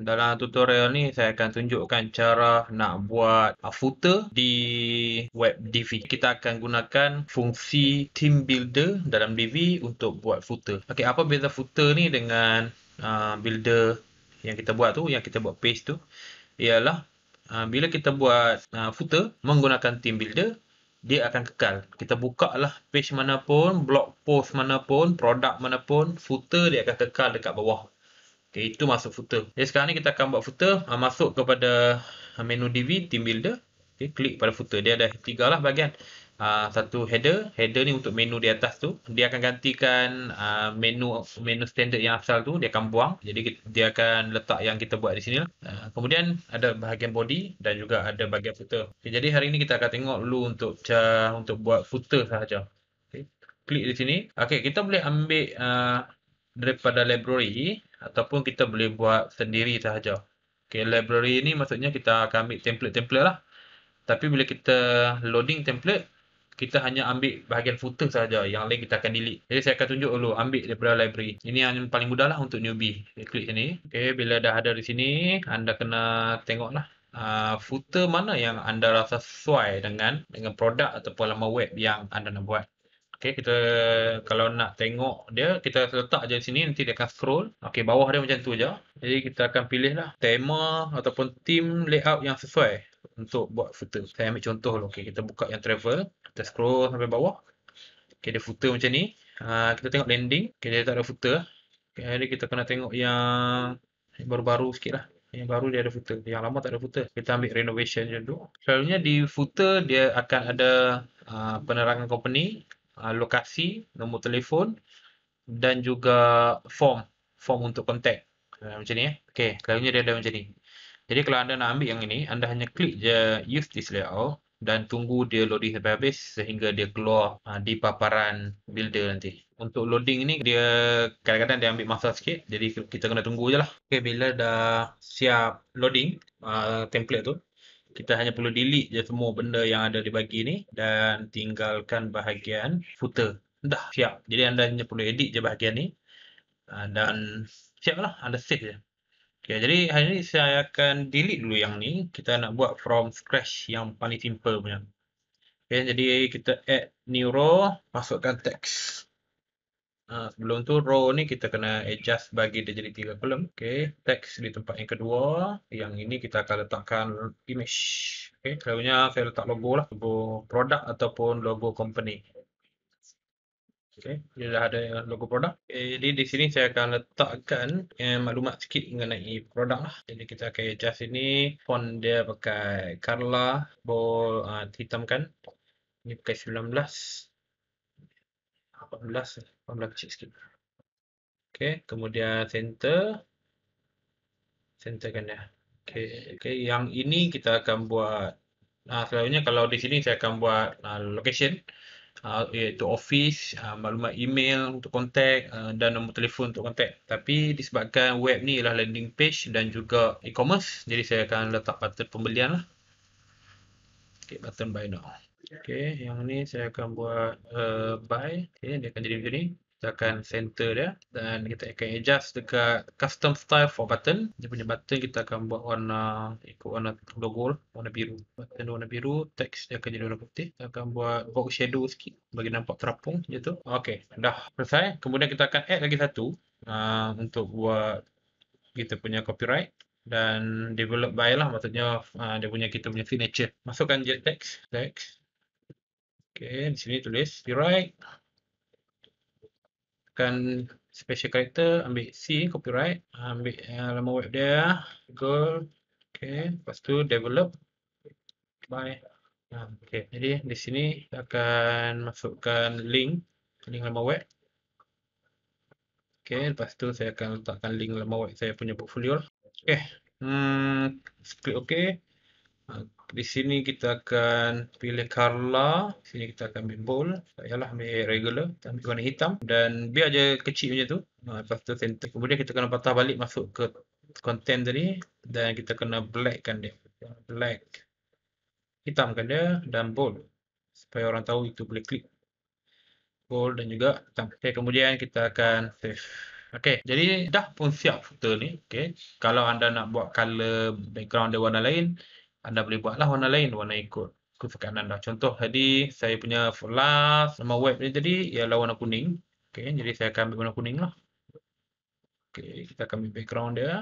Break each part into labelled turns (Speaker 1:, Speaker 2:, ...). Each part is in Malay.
Speaker 1: Dalam tutorial ni saya akan tunjukkan cara nak buat uh, footer di web Divi. Kita akan gunakan fungsi team builder dalam Divi untuk buat footer. Okey, apa beza footer ni dengan uh, builder yang kita buat tu, yang kita buat page tu? Ialah uh, bila kita buat uh, footer menggunakan team builder, dia akan kekal. Kita buka lah page mana pun, blog post mana pun, produk mana pun, footer dia akan kekal dekat bawah Okay, itu masuk footer. Okay, sekarang ni kita akan buat footer. Uh, masuk kepada ah, menu DV, Team Builder. Okay, klik pada footer. Dia ada tiga lah bagian. Uh, ah, satu header. Header ni untuk menu di atas tu. Dia akan gantikan uh, menu menu standard yang asal tu. Dia akan buang. Jadi kita, dia akan letak yang kita buat di sini. Uh, kemudian ada bahagian body dan juga ada bahagian footer. Okay, jadi hari ni kita akan tengok dulu untuk uh, untuk buat footer sahaja. Okay. Klik di sini. Okay, kita boleh ambil... Uh, daripada library ataupun kita boleh buat sendiri sahaja. Okay, library ni maksudnya kita akan ambil template-template lah. Tapi bila kita loading template, kita hanya ambil bahagian footer sahaja. Yang lain kita akan delete. Jadi saya akan tunjuk dulu ambil daripada library. Ini yang paling mudah lah untuk newbie. Saya klik sini. Okay, bila dah ada di sini, anda kena tengok lah. Uh, footer mana yang anda rasa sesuai dengan dengan produk ataupun laman web yang anda nak buat. Okay kita kalau nak tengok dia, kita letak je sini nanti dia akan scroll. Okay bawah dia macam tu je. Jadi kita akan pilih lah tema ataupun theme layout yang sesuai untuk buat footer. Saya ambil contoh dulu. Okay kita buka yang travel. Kita scroll sampai bawah. Okay dia footer macam ni. Uh, kita tengok landing. Okay dia tak ada footer. Okay jadi kita kena tengok yang baru-baru sikit lah. Yang baru dia ada footer. Yang lama tak ada footer. Kita ambil renovation je dulu. Selalunya di footer dia akan ada uh, penerangan company uh, lokasi, nombor telefon dan juga form, form untuk kontak. Uh, ah, macam ni eh. Okey, selalunya dia ada macam ni. Jadi kalau anda nak ambil yang ini, anda hanya klik je use this layout dan tunggu dia loading sampai habis sehingga dia keluar uh, di paparan builder nanti. Untuk loading ni dia kadang-kadang dia ambil masa sikit jadi kita kena tunggu je lah. Okey, bila dah siap loading uh, template tu, kita hanya perlu delete je semua benda yang ada di bagi ni dan tinggalkan bahagian footer dah siap jadi anda hanya perlu edit je bahagian ni ha, dan siap lah anda save je okay, jadi hari ni saya akan delete dulu yang ni kita nak buat from scratch yang paling simple punya okay, jadi kita add new row masukkan text Ha, sebelum tu row ni kita kena adjust bagi dia jadi tiga kolom. Okey, text di tempat yang kedua. Yang ini kita akan letakkan image. Okey, selalunya saya letak logo lah. Logo produk ataupun logo company. Okey, dia dah ada logo produk. Okay, jadi di sini saya akan letakkan eh, maklumat sikit mengenai produk lah. Jadi kita akan adjust ini. Font dia pakai Carla. Bol uh, ah, hitamkan. Ini pakai 19. 14, 14 eh, kecil sikit. Okey, kemudian center. Centerkan dia. Okey, okay. yang ini kita akan buat. Uh, selalunya kalau di sini saya akan buat uh, location. Uh, iaitu office, uh, maklumat email untuk kontak uh, dan nombor telefon untuk kontak. Tapi disebabkan web ni ialah landing page dan juga e-commerce. Jadi saya akan letak button pembelian lah sikit button buy now. Okey, yang ni saya akan buat uh, buy. Okey, dia akan jadi macam ni. Kita akan center dia dan kita akan adjust dekat custom style for button. Dia punya button kita akan buat warna ikut warna logo warna biru. Button warna biru, text dia akan jadi warna putih. Kita akan buat box shadow sikit bagi nampak terapung je tu. Okey, dah selesai. Kemudian kita akan add lagi satu uh, untuk buat kita punya copyright dan develop by lah maksudnya uh, dia punya kita punya signature masukkan je text text okey di sini tulis copyright tekan special character ambil C copyright ambil uh, ah, lama web dia girl okey lepas tu develop by ah, Okay, jadi di sini kita akan masukkan link, link lama web. Okay, lepas tu saya akan letakkan link lama web saya punya portfolio. Lah. Okay. Hmm, klik OK. Ah, di sini kita akan pilih Carla. Di sini kita akan ambil bold. Tak payahlah ambil regular. Kita ambil warna hitam. Dan biar je kecil macam tu. Ah, lepas tu center. Kemudian kita kena patah balik masuk ke content tadi. Dan kita kena blackkan dia. Black. Hitamkan dia. Dan bold. Supaya orang tahu itu boleh klik. Bold dan juga hitam. Okay, kemudian kita akan save. Okey, jadi dah pun siap footer ni. Okey. Kalau anda nak buat color background dia warna lain, anda boleh buatlah warna lain, warna ikut kesukaan anda. Contoh tadi saya punya last sama web ni tadi ialah warna kuning. Okey, jadi saya akan ambil warna kuning lah. Okey, kita akan ambil background dia.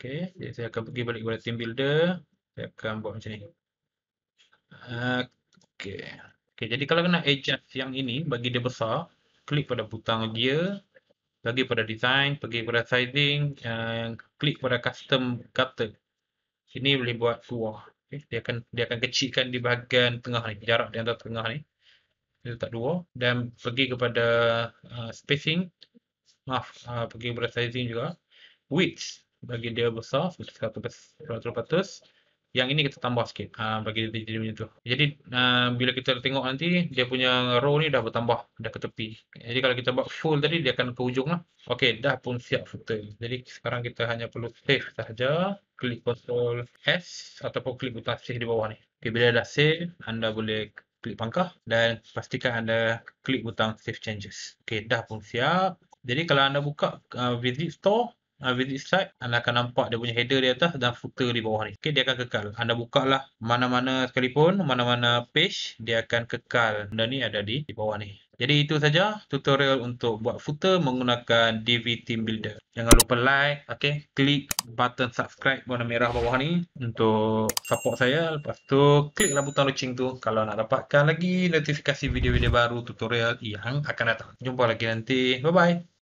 Speaker 1: Okey, jadi saya akan pergi balik kepada team builder. Saya akan buat macam ni. Okey. Okey, jadi kalau kena adjust yang ini bagi dia besar, klik pada butang gear, pergi pada design, pergi pada sizing, uh, eh, klik pada custom cutter. Sini boleh buat suah. Okay. Dia akan dia akan kecilkan di bahagian tengah ni, jarak di antara tengah ni. Kita letak dua. Dan pergi kepada uh, spacing. Maaf, uh, pergi kepada sizing juga. Width, bagi dia besar, 100%. 100% yang ini kita tambah sikit uh, bagi dia jadi macam tu. Jadi uh, bila kita tengok nanti dia punya row ni dah bertambah dah ke tepi. Jadi kalau kita buat full tadi dia akan ke hujung lah. Okey dah pun siap footer. Jadi sekarang kita hanya perlu save sahaja. Klik control S ataupun klik butang save di bawah ni. Okey bila dah save anda boleh klik pangkah dan pastikan anda klik butang save changes. Okey dah pun siap. Jadi kalau anda buka uh, visit store uh, visit site anda akan nampak dia punya header di atas dan footer di bawah ni okay, dia akan kekal anda buka lah mana-mana sekalipun mana-mana page dia akan kekal benda ni ada di, di bawah ni jadi itu saja tutorial untuk buat footer menggunakan DV Team Builder. Jangan lupa like, okay? klik button subscribe warna merah bawah ni untuk support saya. Lepas tu kliklah butang loceng tu kalau nak dapatkan lagi notifikasi video-video baru tutorial yang akan datang. Jumpa lagi nanti. Bye-bye.